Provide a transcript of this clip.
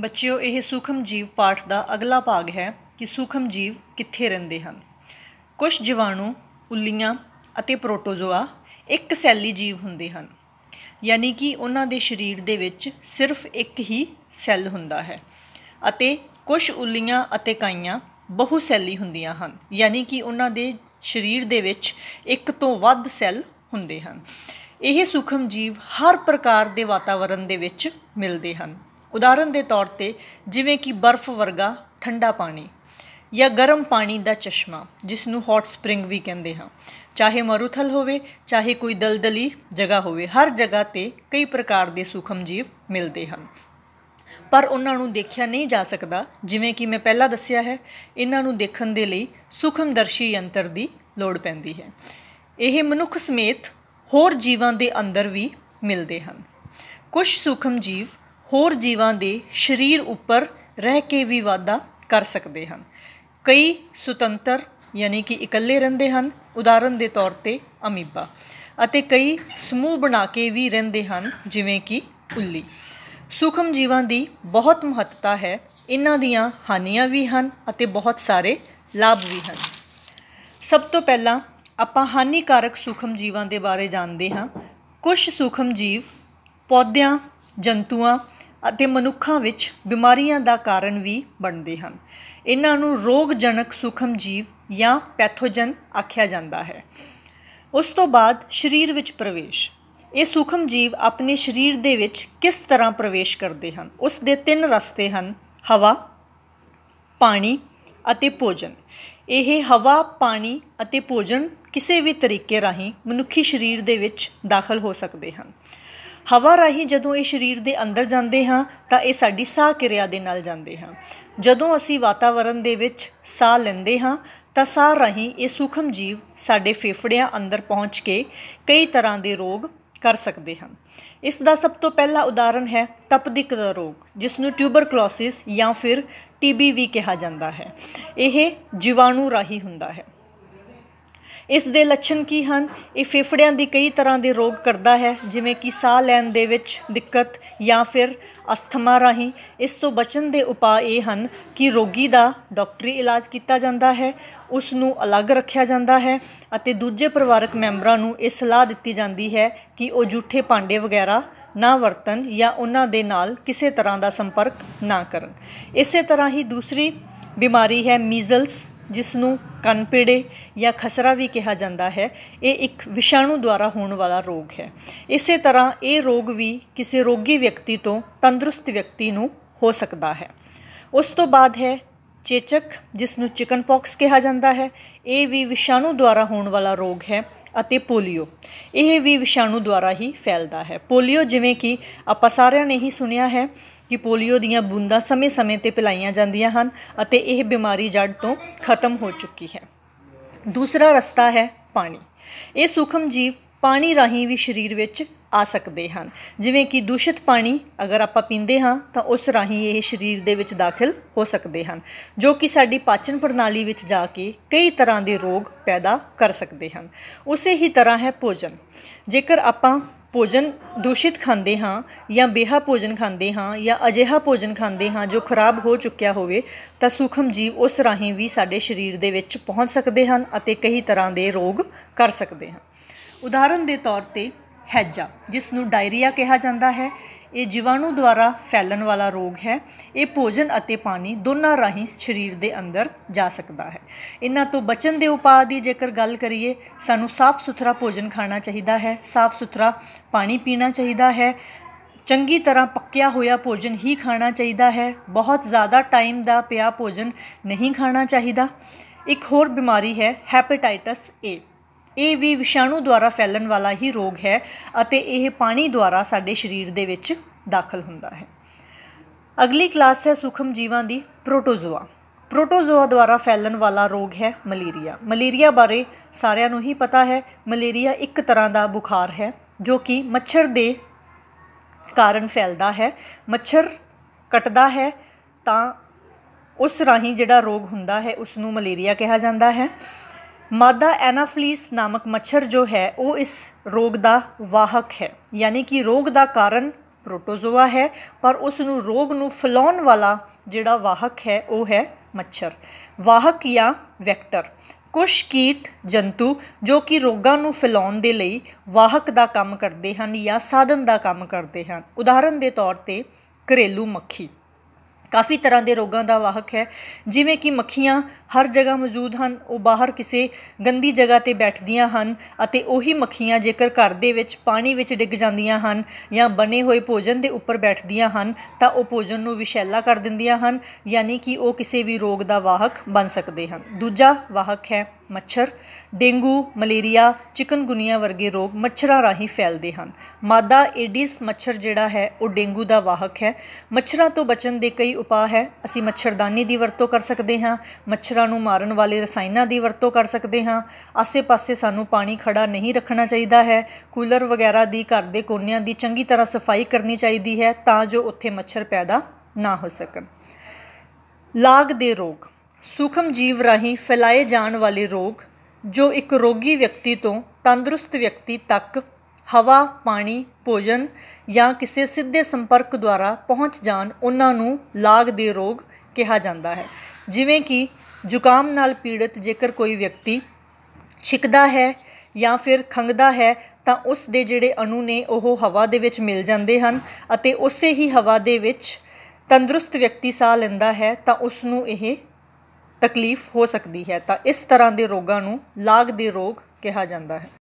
ਬੱਚਿਓ ਇਹ ਸੂਖਮ ਜੀਵ ਪਾਠ ਦਾ ਅਗਲਾ ਭਾਗ ਹੈ ਕਿ ਸੂਖਮ ਜੀਵ ਕਿੱਥੇ ਰਹਿੰਦੇ ਹਨ ਕੁਝ ਜੀਵਾਣੂ ਉੱਲੀਆਂ ਅਤੇ ਪ੍ਰੋਟੋਜ਼ੋਆ ਇੱਕ ਸੈੱਲੀ ਜੀਵ ਹੁੰਦੇ ਹਨ ਯਾਨੀ ਕਿ ਉਹਨਾਂ ਦੇ ਸਰੀਰ ਦੇ ਵਿੱਚ ਸਿਰਫ ਇੱਕ ਹੀ ਸੈੱਲ ਹੁੰਦਾ ਹੈ ਅਤੇ ਕੁਝ ਉੱਲੀਆਂ ਅਤੇ ਕਾਈਆਂ ਬਹੁ ਸੈੱਲੀ ਹੁੰਦੀਆਂ ਹਨ ਯਾਨੀ ਕਿ ਉਹਨਾਂ ਦੇ ਸਰੀਰ ਦੇ ਵਿੱਚ ਇੱਕ ਤੋਂ ਵੱਧ ਸੈੱਲ ਹੁੰਦੇ ਹਨ ਇਹ ਸੂਖਮ ਜੀਵ ਹਰ ਪ੍ਰਕਾਰ ਦੇ ਵਾਤਾਵਰਣ ਦੇ ਵਿੱਚ ਮਿਲਦੇ ਹਨ ਉਦਾਹਰਨ ਦੇ ਤੌਰ ਤੇ ਜਿਵੇਂ ਕਿ ਬਰਫ਼ ਵਰਗਾ ਠੰਡਾ ਪਾਣੀ ਜਾਂ ਗਰਮ ਪਾਣੀ ਦਾ ਚਸ਼ਮਾ ਜਿਸ ਨੂੰ ਹੌਟ ਸਪ੍ਰਿੰਗ ਵੀ ਕਹਿੰਦੇ ਹਾਂ ਚਾਹੇ ਮਰੂਥਲ ਹੋਵੇ ਚਾਹੇ ਕੋਈ ਦਲਦਲੀ ਜਗ੍ਹਾ ਹੋਵੇ ਹਰ ਜਗ੍ਹਾ ਤੇ ਕਈ ਪ੍ਰਕਾਰ ਦੇ ਸੂਖਮ ਜੀਵ ਮਿਲਦੇ ਹਨ ਪਰ ਉਹਨਾਂ ਨੂੰ ਦੇਖਿਆ ਨਹੀਂ ਜਾ ਸਕਦਾ ਜਿਵੇਂ ਕਿ ਮੈਂ ਪਹਿਲਾਂ ਦੱਸਿਆ ਹੈ ਇਹਨਾਂ ਨੂੰ ਦੇਖਣ ਦੇ ਲਈ ਸੂਖਮਦਰਸ਼ੀ ਯੰਤਰ ਦੀ ਲੋੜ ਪੈਂਦੀ ਹੈ ਇਹ ਮਨੁੱਖ ਸਮੇਤ ਹੋਰ ਜੀਵਾਂ ਦੇ ਅੰਦਰ ਵੀ ਮਿਲਦੇ ਹਨ ਕੁਝ ਸੂਖਮ ਜੀਵ ਹੋਰ ਜੀਵਾਂ ਦੇ ਸਰੀਰ ਉੱਪਰ ਰਹਿ ਕੇ ਵੀ ਵਾਧਾ ਕਰ ਸਕਦੇ ਹਨ ਕਈ ਸੁਤੰਤਰ ਯਾਨੀ ਕਿ ਇਕੱਲੇ ਰਹਿੰਦੇ ਹਨ ਉਦਾਹਰਨ ਦੇ ਤੌਰ ਤੇ ਅਮੀਬਾ ਅਤੇ ਕਈ ਸਮੂਹ ਬਣਾ ਕੇ ਵੀ ਰਹਿੰਦੇ ਹਨ ਜਿਵੇਂ ਕਿ ਉੱਲੀ ਸੂਖਮ ਜੀਵਾਂ ਦੀ ਬਹੁਤ ਮਹੱਤਤਾ ਹੈ ਇਹਨਾਂ ਦੀਆਂ ਹਾਨੀਆਂ ਵੀ ਹਨ ਅਤੇ ਬਹੁਤ ਸਾਰੇ ਲਾਭ ਵੀ ਹਨ ਸਭ ਤੋਂ ਪਹਿਲਾਂ ਆਪਾਂ ਹਾਨੀਕਾਰਕ ਸੂਖਮ ਜੀਵਾਂ ਦੇ ਬਾਰੇ ਜਾਣਦੇ ਹਾਂ ਕੁਝ ਸੂਖਮ ਜੀਵ ਪੌਦਿਆਂ ਜੰਤੂਆਂ ਅਤੇ ਮਨੁੱਖਾਂ ਵਿੱਚ ਬਿਮਾਰੀਆਂ ਦਾ ਕਾਰਨ ਵੀ ਬਣਦੇ ਹਨ ਇਹਨਾਂ ਨੂੰ ਰੋਗਜਨਕ ਸੂਖਮ ਜੀਵ ਜਾਂ ਪੈਥੋਜਨ ਆਖਿਆ ਜਾਂਦਾ ਹੈ ਉਸ ਤੋਂ ਬਾਅਦ ਸਰੀਰ ਵਿੱਚ ਪ੍ਰਵੇਸ਼ ਇਹ ਸੂਖਮ ਜੀਵ ਆਪਣੇ ਸਰੀਰ ਦੇ ਵਿੱਚ ਕਿਸ ਤਰ੍ਹਾਂ ਪ੍ਰਵੇਸ਼ ਕਰਦੇ ਹਨ ਉਸ ਦੇ ਤਿੰਨ ਰਸਤੇ ਹਨ ਹਵਾ ਪਾਣੀ ਅਤੇ ਭੋਜਨ ਇਹ ਹਵਾ ਪਾਣੀ ਅਤੇ ਭੋਜਨ ਕਿਸੇ ਵੀ ਤਰੀਕੇ ਰਾਹੀਂ ਮਨੁੱਖੀ ਸਰੀਰ ਦੇ ਵਿੱਚ ਦਾਖਲ ਹੋ ਸਕਦੇ ਹਨ ਹਵਾ ਰਾਹੀਂ ਜਦੋਂ ਇਹ ਸਰੀਰ ਦੇ ਅੰਦਰ ਜਾਂਦੇ ਹਾਂ ਤਾਂ ਇਹ ਸਾਡੀ ਸਾਹ ਕਿਰਿਆ ਦੇ ਨਾਲ ਜਾਂਦੇ ਹਾਂ ਜਦੋਂ ਅਸੀਂ ਵਾਤਾਵਰਣ ਦੇ ਵਿੱਚ ਸਾਹ ਲੈਂਦੇ ਹਾਂ ਤਾਂ ਸਾਹ ਰਾਹੀਂ ਇਹ ਸੂਖਮ ਜੀਵ ਸਾਡੇ ਫੇਫੜਿਆਂ ਅੰਦਰ ਪਹੁੰਚ ਕੇ ਕਈ ਤਰ੍ਹਾਂ ਦੇ ਰੋਗ ਕਰ ਸਕਦੇ ਹਨ ਇਸ ਦਾ ਸਭ ਤੋਂ ਪਹਿਲਾ ਉਦਾਹਰਣ ਹੈ ਤਪਦਿਕ ਦਾ ਰੋਗ ਜਿਸ ਨੂੰ ਟਿਊਬਰਕਲੋਸਿਸ ਜਾਂ ਫਿਰ ਟੀਬੀ ਵੀ ਕਿਹਾ ਜਾਂਦਾ ਹੈ ਇਹ ਜੀਵਾਣੂ ਰਾਹੀਂ ਹੁੰਦਾ ਹੈ ਇਸ ਦੇ ਲੱਛਣ ਕੀ ਹਨ ਇਹ ਫੇਫੜਿਆਂ ਦੀ ਕਈ ਤਰ੍ਹਾਂ ਦੇ ਰੋਗ ਕਰਦਾ ਹੈ ਜਿਵੇਂ ਕਿ ਸਾਹ ਲੈਣ ਦੇ ਵਿੱਚ ਦਿੱਕਤ ਜਾਂ ਫਿਰ ਅਸਥਮਾ ਰਾਹੀਂ ਇਸ ਤੋਂ ਬਚਣ ਦੇ ਉਪਾਅ ਇਹ ਹਨ ਕਿ ਰੋਗੀ ਦਾ ਡਾਕਟਰੀ ਇਲਾਜ ਕੀਤਾ ਜਾਂਦਾ ਹੈ ਉਸ ਨੂੰ ਅਲੱਗ ਰੱਖਿਆ ਜਾਂਦਾ ਹੈ ਅਤੇ ਦੂਜੇ ਪਰਿਵਾਰਕ ਮੈਂਬਰਾਂ ਨੂੰ ਇਹ ਸਲਾਹ ਦਿੱਤੀ ਜਾਂਦੀ ਹੈ ਕਿ ਉਹ ਝੂਠੇ ਭਾਂਡੇ ਵਗੈਰਾ ਨਾ ਵਰਤਣ ਜਾਂ ਉਹਨਾਂ ਦੇ ਨਾਲ ਕਿਸੇ ਤਰ੍ਹਾਂ ਦਾ ਸੰਪਰਕ ਨਾ ਕਰਨ ਇਸੇ ਤਰ੍ਹਾਂ ਹੀ ਦੂਸਰੀ ਬਿਮਾਰੀ ਹੈ ਮੀਜ਼ਲਸ ਜਿਸ ਨੂੰ ਕਨਪੀੜੇ ਜਾਂ ਖਸਰਾ ਵੀ ਕਿਹਾ ਜਾਂਦਾ ਹੈ ਇਹ ਇੱਕ ਵਿਸ਼ਾਣੂ ਦੁਆਰਾ ਹੋਣ ਵਾਲਾ ਰੋਗ ਹੈ ਇਸੇ ਤਰ੍ਹਾਂ ਇਹ ਰੋਗ ਵੀ ਕਿਸੇ ਰੋਗੀ ਵਿਅਕਤੀ ਤੋਂ ਤੰਦਰੁਸਤ ਵਿਅਕਤੀ ਨੂੰ ਹੋ ਸਕਦਾ ਹੈ ਉਸ ਤੋਂ ਬਾਅਦ ਹੈ ਚੇਚਕ ਜਿਸ ਨੂੰ ਚਿਕਨ ਪੌਕਸ ਕਿਹਾ ਜਾਂਦਾ ਹੈ ਇਹ ਵੀ ਵਿਸ਼ਾਣੂ ਦੁਆਰਾ ਹੋਣ ਵਾਲਾ ਰੋਗ ਹੈ ਅਤੇ ਪੋਲੀਓ ਇਹ ਵੀ ਵਿਸ਼ਾਣੂ ਦੁਆਰਾ ਹੀ ਫੈਲਦਾ ਹੈ ਪੋਲੀਓ ਜਿਵੇਂ ਕਿ ਆਪਾਂ ਸਾਰਿਆਂ ਨੇ ਹੀ ਸੁਣਿਆ ਹੈ ਕਿ ਪੋਲੀਓ ਦੀਆਂ ਬੂੰਦਾਂ ਸਮੇਂ-ਸਮੇਂ ਤੇ ਪਿਲਾਈਆਂ ਜਾਂਦੀਆਂ ਹਨ ਅਤੇ ਇਹ ਬਿਮਾਰੀ ਜੜ ਤੋਂ ਖਤਮ ਹੋ ਚੁੱਕੀ ਹੈ ਦੂਸਰਾ ਰਸਤਾ ਹੈ ਪਾਣੀ ਇਹ ਸੂਖਮ ਜੀਵ ਪਾਣੀ ਰਾਹੀਂ ਵੀ ਸਰੀਰ ਵਿੱਚ ਆ ਸਕਦੇ ਹਨ ਜਿਵੇਂ ਕਿ ਦੂਸ਼ਿਤ ਪਾਣੀ ਅਗਰ ਆਪਾਂ ਪੀਂਦੇ ਹਾਂ ਤਾਂ ਉਸ ਰਾਹੀਂ ਇਹ ਸਰੀਰ ਦੇ ਵਿੱਚ ਦਾਖਲ ਹੋ ਸਕਦੇ ਹਨ ਜੋ ਕਿ ਸਾਡੀ ਪਾਚਨ ਪ੍ਰਣਾਲੀ ਵਿੱਚ ਜਾ ਕੇ ਕਈ ਤਰ੍ਹਾਂ ਦੇ ਰੋਗ ਪੈਦਾ ਕਰ ਸਕਦੇ ਹਨ ਉਸੇ ਹੀ ਤਰ੍ਹਾਂ ਹੈ ਭੋਜਨ ਜੇਕਰ ਆਪਾਂ ਭੋਜਨ ਦੂਸ਼ਿਤ ਖਾਂਦੇ ਹਾਂ ਜਾਂ ਬੇਹਾ ਭੋਜਨ ਖਾਂਦੇ ਹਾਂ ਜਾਂ ਅਜਿਹਾ ਭੋਜਨ ਖਾਂਦੇ ਹਾਂ ਜੋ ਖਰਾਬ ਹੋ ਚੁੱਕਿਆ ਹੋਵੇ ਤਾਂ ਸੂਖਮ ਜੀਵ ਉਸ ਰਾਹੀਂ ਵੀ ਸਾਡੇ ਸਰੀਰ ਦੇ ਵਿੱਚ ਪਹੁੰਚ ਸਕਦੇ ਹਨ ਅਤੇ ਕਈ ਤਰ੍ਹਾਂ ਦੇ ਰੋਗ ਕਰ ਸਕਦੇ ਹਨ ਉਦਾਹਰਨ ਦੇ ਤੌਰ ਤੇ ਹੈਜਾ ਜਿਸ ਨੂੰ ਡਾਇਰੀਆ ਕਿਹਾ ਜਾਂਦਾ ਹੈ ਇਹ ਜੀਵਾਣੂ ਦੁਆਰਾ ਫੈਲਣ ਵਾਲਾ ਰੋਗ ਹੈ ਇਹ ਭੋਜਨ ਅਤੇ ਪਾਣੀ ਦੋਨਾਂ ਰਾਹੀਂ ਸਰੀਰ ਦੇ ਅੰਦਰ ਜਾ ਸਕਦਾ ਹੈ ਇਹਨਾਂ ਤੋਂ ਬਚਣ ਦੇ ਉਪਾਅ ਦੀ ਜੇਕਰ ਗੱਲ ਕਰੀਏ ਸਾਨੂੰ ਸਾਫ਼ ਸੁਥਰਾ ਭੋਜਨ ਖਾਣਾ ਚਾਹੀਦਾ ਹੈ ਸਾਫ਼ ਸੁਥਰਾ ਪਾਣੀ ਪੀਣਾ ਚਾਹੀਦਾ ਹੈ ਚੰਗੀ ਤਰ੍ਹਾਂ ਪੱਕਿਆ ਹੋਇਆ ਭੋਜਨ ਹੀ ਖਾਣਾ ਚਾਹੀਦਾ ਹੈ ਬਹੁਤ ਜ਼ਿਆਦਾ ਟਾਈਮ ਦਾ ਪਿਆ ਭੋਜਨ ਨਹੀਂ ਖਾਣਾ ਚਾਹੀਦਾ ਇੱਕ ਹੋਰ ਬਿਮਾਰੀ ਹੈ ਹੈਪੇਟਾਈਟਸ ਏ ਇਹ ਵੀ ਵਿਸ਼ਾਣੂ ਦੁਆਰਾ ਫੈਲਣ ਵਾਲਾ ਹੀ ਰੋਗ ਹੈ ਅਤੇ ਇਹ ਪਾਣੀ ਦੁਆਰਾ ਸਾਡੇ ਸਰੀਰ ਦੇ ਵਿੱਚ ਦਾਖਲ ਹੁੰਦਾ ਹੈ ਅਗਲੀ ਕਲਾਸ ਹੈ ਸੂਖਮ ਜੀਵਾਂ ਦੀ ਪ੍ਰੋਟੋਜ਼ੋਆ ਪ੍ਰੋਟੋਜ਼ੋਆ ਦੁਆਰਾ ਫੈਲਣ ਵਾਲਾ ਰੋਗ ਹੈ ਮਲੇਰੀਆ ਮਲੇਰੀਆ ਬਾਰੇ ਸਾਰਿਆਂ ਨੂੰ ਹੀ ਪਤਾ ਹੈ ਮਲੇਰੀਆ ਇੱਕ ਤਰ੍ਹਾਂ ਦਾ ਬੁਖਾਰ ਹੈ ਜੋ ਕਿ ਮੱਛਰ ਦੇ ਕਾਰਨ ਫੈਲਦਾ ਹੈ ਮੱਛਰ ਕੱਟਦਾ ਹੈ ਤਾਂ ਉਸ ਰਾਹੀਂ ਜਿਹੜਾ ਰੋਗ ਹੁੰਦਾ ਹੈ ਉਸ ਨੂੰ ਮਲੇਰੀਆ ਕਿਹਾ ਜਾਂਦਾ ਹੈ ਮਾਦਾ ਐਨਾਫਲੀਸ ਨਾਮਕ ਮੱਛਰ ਜੋ ਹੈ ਉਹ ਇਸ ਰੋਗ ਦਾ ਵਾਹਕ ਹੈ ਯਾਨੀ ਕਿ ਰੋਗ ਦਾ ਕਾਰਨ ਪ੍ਰੋਟੋਜ਼ੋਆ ਹੈ ਪਰ ਉਸ ਨੂੰ ਰੋਗ ਨੂੰ ਫੈਲਾਉਣ ਵਾਲਾ ਜਿਹੜਾ ਵਾਹਕ ਹੈ ਉਹ ਹੈ ਮੱਛਰ ਵਾਹਕ ਜਾਂ ਵੈਕਟਰ ਕੁਝ ਕੀਟ ਜੰਤੂ ਜੋ ਕਿ ਰੋਗਾਂ ਨੂੰ ਫੈਲਾਉਣ ਦੇ ਲਈ ਵਾਹਕ ਦਾ ਕੰਮ ਕਰਦੇ ਹਨ ਜਾਂ ਸਾਧਨ ਦਾ ਕੰਮ ਕਰਦੇ ਹਨ ਉਦਾਹਰਨ ਦੇ ਤੌਰ ਤੇ ਘਰੇਲੂ ਮੱਖੀ ਕਾਫੀ ਤਰ੍ਹਾਂ ਦੇ ਰੋਗਾਂ ਦਾ ਵਾਹਕ ਹੈ ਜਿਵੇਂ ਕਿ ਮੱਖੀਆਂ ਹਰ ਜਗ੍ਹਾ ਮੌਜੂਦ ਹਨ ਉਹ ਬਾਹਰ ਕਿਸੇ ਗੰਦੀ ਜਗ੍ਹਾ ਤੇ ਬੈਠਦੀਆਂ ਹਨ ਅਤੇ ਉਹੀ ਮੱਖੀਆਂ ਜੇਕਰ ਘਰ ਦੇ ਵਿੱਚ ਪਾਣੀ ਵਿੱਚ ਡਿੱਗ ਜਾਂਦੀਆਂ ਹਨ ਜਾਂ ਬਣੇ ਹੋਏ ਭੋਜਨ ਦੇ ਉੱਪਰ ਬੈਠਦੀਆਂ ਹਨ ਤਾਂ ਉਹ ਭੋਜਨ ਨੂੰ ਵਿਸ਼ੈਲਾ ਕਰ ਦਿੰਦੀਆਂ ਹਨ ਯਾਨੀ ਕਿ ਉਹ ਕਿਸੇ ਵੀ ਰੋਗ ਦਾ ਵਾਹਕ ਬਣ ਸਕਦੇ ਹਨ ਦੂਜਾ ਵਾਹਕ ਹੈ ਮੱਛਰ ਡੇਂਗੂ ਮਲੇਰੀਆ ਚਿਕਨਗੁਨੀਆ ਵਰਗੇ ਰੋਗ ਮੱਛਰਾਂ ਰਾਹੀਂ ਫੈਲਦੇ ਹਨ ਮਾਦਾ ਏਡਿਸ ਮੱਛਰ ਜਿਹੜਾ ਹੈ ਉਹ ਡੇਂਗੂ ਦਾ ਵਾਹਕ ਹੈ ਮੱਛਰਾਂ ਤੋਂ ਬਚਣ ਦੇ ਕਈ ਉਪਾਅ ਹੈ ਅਸੀਂ ਮੱਛਰਦਾਨੀ ਦੀ ਵਰਤੋਂ ਕਰ ਸਕਦੇ ਹਾਂ ਮੱਛਰਾਂ ਨੂੰ ਮਾਰਨ ਵਾਲੇ ਰਸਾਇਣਾਂ ਦੀ ਵਰਤੋਂ ਕਰ ਸਕਦੇ ਹਾਂ ਆਸੇ-ਪਾਸੇ ਸਾਨੂੰ ਪਾਣੀ ਖੜਾ ਨਹੀਂ ਰੱਖਣਾ ਚਾਹੀਦਾ ਹੈ ਕੂਲਰ ਵਗੈਰਾ ਦੀ ਘਰ ਦੇ ਕੋਨਿਆਂ ਦੀ ਚੰਗੀ ਤਰ੍ਹਾਂ ਸਫਾਈ ਕਰਨੀ ਚਾਹੀਦੀ ਹੈ ਤਾਂ ਜੋ ਉੱਥੇ ਮੱਛਰ ਪੈਦਾ ਨਾ ਹੋ ਸਕਣ ਲਾਗ ਦੇ ਰੋਗ ਸੂਖਮ ਜੀਵ ਰਾਹੀਂ ਫੈਲਾਏ ਜਾਣ ਵਾਲੇ ਰੋਗ ਜੋ ਇੱਕ ਰੋਗੀ ਵਿਅਕਤੀ ਤੋਂ ਤੰਦਰੁਸਤ ਵਿਅਕਤੀ ਤੱਕ ਹਵਾ ਪਾਣੀ ਭੋਜਨ ਜਾਂ ਕਿਸੇ ਸਿੱਧੇ ਸੰਪਰਕ ਦੁਆਰਾ ਪਹੁੰਚ ਜਾਣ ਉਹਨਾਂ ਨੂੰ ਲਾਗ ਦੇ ਰੋਗ ਕਿਹਾ ਜਾਂਦਾ ਹੈ ਜਿਵੇਂ ਕਿ ਜ਼ੁਕਾਮ ਨਾਲ ਪੀੜਤ ਜੇਕਰ ਕੋਈ ਵਿਅਕਤੀ ਛਿਕਦਾ ਹੈ ਜਾਂ ਫਿਰ ਖੰਗਦਾ ਹੈ ਤਾਂ ਉਸ ਦੇ ਜਿਹੜੇ ਅਣੂ ਨੇ ਉਹ ਹਵਾ ਦੇ ਵਿੱਚ ਮਿਲ ਜਾਂਦੇ ਹਨ ਅਤੇ ਉਸੇ ਹੀ ਹਵਾ ਦੇ ਵਿੱਚ ਤੰਦਰੁਸਤ ਵਿਅਕਤੀ ਸਾਹ ਲੈਂਦਾ ਹੈ ਤਾਂ ਉਸ ਨੂੰ ਇਹ ਤਕਲੀਫ ਹੋ ਸਕਦੀ ਹੈ ਤਾਂ ਇਸ ਤਰ੍ਹਾਂ ਦੇ ਰੋਗਾਂ ਨੂੰ ਲਾਗ ਦੇ ਰੋਗ ਕਿਹਾ ਜਾਂਦਾ ਹੈ